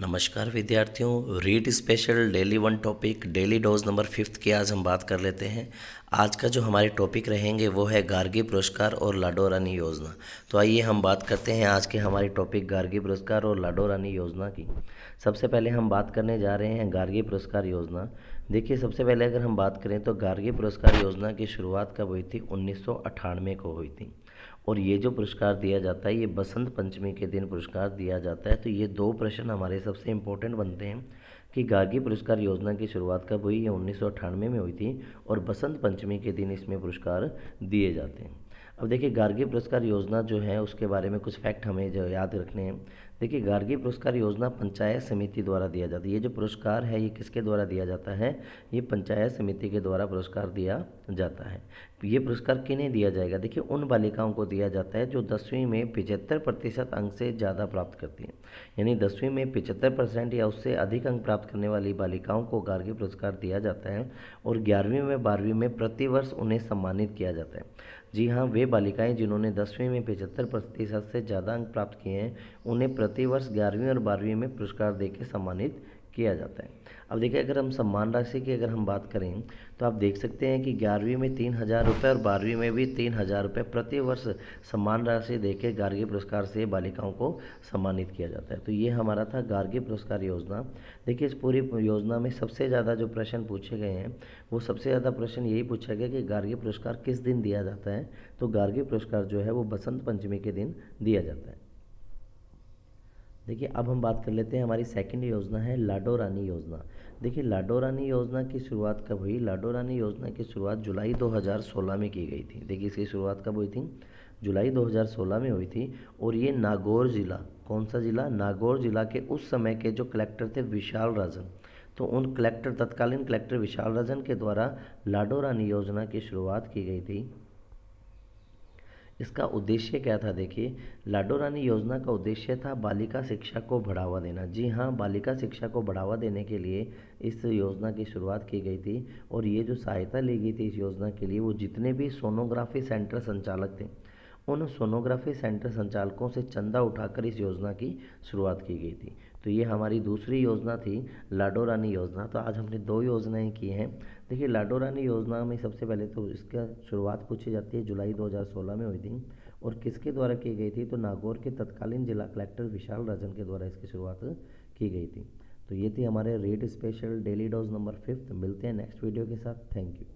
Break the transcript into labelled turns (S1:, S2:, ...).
S1: नमस्कार विद्यार्थियों read special daily one topic daily dose number fifth की आज हम बात कर लेते हैं आज का जो हमारे टॉपिक रहेंगे वो है गार्गी पुरस्कार और लाडो रानी योजना तो आइए हम बात करते हैं आज के हमारे टॉपिक गार्गी पुरस्कार और लाडो रानी योजना की सबसे पहले हम बात करने जा रहे हैं गार्गी पुरस्कार योजना देखिए सबसे पहले अगर हम बात करें तो गार्गी पुरस्कार योजना की शुरुआत कब हुई थी उन्नीस को हुई थी और ये जो पुरस्कार दिया जाता है ये बसंत पंचमी के दिन पुरस्कार दिया जाता है तो ये दो प्रश्न हमारे सबसे इम्पोर्टेंट बनते हैं कि गार्गी पुरस्कार योजना की शुरुआत कब हुई ये उन्नीस में हुई थी और बसंत पंचमी के दिन इसमें पुरस्कार दिए जाते हैं अब देखिए गार्गी पुरस्कार योजना जो है उसके बारे में कुछ फैक्ट हमें जो याद रखने हैं देखिए गार्गी पुरस्कार योजना पंचायत समिति द्वारा दिया जाता है ये जो पुरस्कार है ये किसके द्वारा दिया जाता है ये पंचायत समिति के द्वारा पुरस्कार दिया जाता है ये पुरस्कार किन्हें दिया जाएगा देखिए उन बालिकाओं को दिया जाता है जो दसवीं में पिचहत्तर प्रतिशत अंक से ज़्यादा प्राप्त करती हैं यानी दसवीं में पिचहत्तर परसेंट या उससे अधिक अंक प्राप्त करने वाली बालिकाओं को गार्गी पुरस्कार दिया जाता है और ग्यारहवीं में बारहवीं में प्रतिवर्ष उन्हें सम्मानित किया जाता है जी हाँ वे बालिकाएँ जिन्होंने दसवीं में पिचहत्तर प्रतिशत से ज़्यादा अंक प्राप्त किए हैं उन्हें प्रतिवर्ष ग्यारहवीं और बारहवीं में पुरस्कार देके सम्मानित किया जाता है अब देखिए अगर हम सम्मान राशि की अगर हम बात करें तो आप देख सकते हैं कि ग्यारहवीं में तीन हज़ार रुपये और बारहवीं में भी तीन हज़ार रुपये प्रतिवर्ष सम्मान राशि के गार्गी पुरस्कार से बालिकाओं को सम्मानित किया जाता है तो ये हमारा था गार्गी पुरस्कार योजना देखिए इस पूरी योजना में सबसे ज़्यादा जो प्रश्न पूछे गए हैं वो सबसे ज़्यादा प्रश्न यही पूछा गया कि गार्गी पुरस्कार किस दिन दिया जाता है तो गार्गी पुरस्कार जो है वो बसंत पंचमी के दिन दिया जाता है देखिए अब हम बात कर लेते हैं हमारी सेकंड योजना है लाडो रानी योजना देखिए लाडो रानी योजना की शुरुआत कब हुई लाडो रानी योजना की शुरुआत जुलाई 2016 में की गई थी देखिए इसकी शुरुआत कब हुई थी जुलाई 2016 में हुई थी और ये नागौर ज़िला कौन सा ज़िला नागौर ज़िला के उस समय के जो कलेक्टर थे विशाल राजन तो उन कलेक्टर तत्कालीन कलेक्टर विशाल राजन के द्वारा लाडो रानी योजना की शुरुआत की गई थी इसका उद्देश्य क्या था देखिए लाडो रानी योजना का उद्देश्य था बालिका शिक्षा को बढ़ावा देना जी हाँ बालिका शिक्षा को बढ़ावा देने के लिए इस योजना की शुरुआत की गई थी और ये जो सहायता ली गई थी इस योजना के लिए वो जितने भी सोनोग्राफी सेंटर संचालक थे उन सोनोग्राफी सेंटर संचालकों से चंदा उठाकर इस योजना की शुरुआत की गई थी तो ये हमारी दूसरी योजना थी लाडो रानी योजना तो आज हमने दो योजनाएं की हैं देखिए लाडो रानी योजना में सबसे पहले तो इसका शुरुआत पूछी जाती है जुलाई 2016 में हुई थी और किसके द्वारा की गई थी तो नागौर के तत्कालीन जिला कलेक्टर विशाल राजन के द्वारा इसकी शुरुआत की गई थी तो ये थी हमारे red special daily dose number fifth मिलते हैं नेक्स्ट वीडियो के साथ थैंक यू